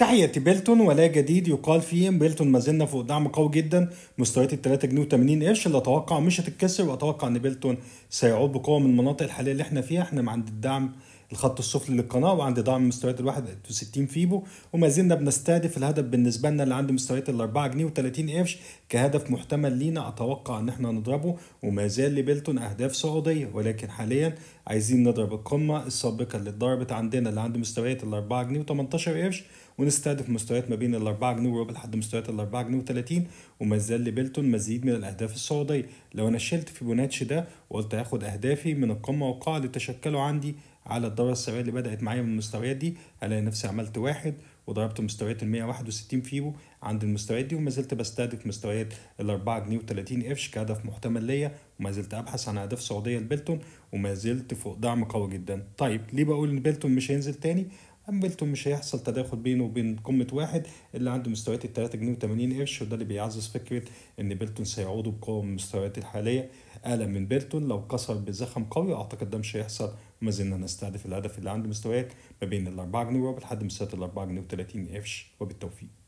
تحية بيلتون ولا جديد يقال فيه بيلتون ما زلنا فوق دعم قوي جدا مستويات ال 3 جنيه و80 قرش اللي اتوقع مش هتتكسر واتوقع ان بيلتون سيعود بقوه من المناطق الحاليه اللي احنا فيها احنا عند الدعم الخط السفلي للقناه وعندي دعم مستويات الواحد 61 فيبو وما زلنا بنستهدف الهدف بالنسبه لنا اللي عند مستويات ال 4 جنيه و30 قرش كهدف محتمل لينا اتوقع ان احنا نضربه وما زال لبيلتون اهداف سعوديه ولكن حاليا عايزين نضرب القمه السابقه اللي اتضربت عندنا اللي عند مستويات ال 4 جنيه و18 قرش ونستهدف مستويات ما بين ال 4 جنيه وربع لحد مستويات ال 4 جنيه و30 وما زال لبيلتون مزيد من الاهداف السعوديه لو انا شلت بوناتش ده وقلت هاخد اهدافي من القمه والقاع اللي تشكلوا عندي على الدورة السعرية اللي بدأت معايا من المستويات دي ألاقي نفسي عملت واحد وضربت مستويات ال 161 فيبو عند المستويات دي وما زلت بستهدف مستويات ال 4 جنيه و30 قرش كهدف محتمل ليا وما زلت ابحث عن اهداف سعوديه لبيلتون وما زلت فوق دعم قوي جدا طيب ليه بقول ان بيلتون مش هينزل تاني بيلتون مش هيحصل تداخل بينه وبين قمة واحد اللي عنده مستويات ال 3 جنيه و80 قرش وده اللي بيعزز فكرة إن بيلتون سيعود بقوة من المستويات الحالية اقل من بيرتون لو كسر بزخم قوي اعتقد ده مش هيحصل وما زلنا نستهدف الهدف اللي عنده مستويات ما بين ال 4 جنيه وربع لحد مستويات ال 4 جنيه و 30 قرش وبالتوفيق